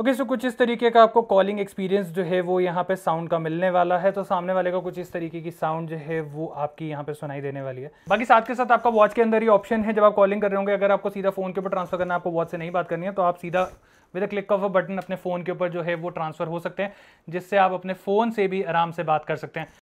okay okay, सो so कुछ इस तरीके का आपको कॉलिंग एक्सपीरियंस जो है वो यहाँ पे साउंड का मिलने वाला है तो सामने वाले का कुछ इस तरीके की साउंड जो है वो आपकी यहाँ पे सुनाई देने वाली है बाकी साथ के साथ आपका वॉच के अंदर ही ऑप्शन है जब आप कॉलिंग कर रहे होंगे अगर आपको सीधा फोन के ऊपर ट्रांसफर करना है आपको वॉच से नहीं बात करनी है तो आप सीधा with a click of a button अपने फ़ोन के ऊपर जो है वो ट्रांसफ़र हो सकते हैं जिससे आप अपने फ़ोन से भी आराम से बात कर सकते हैं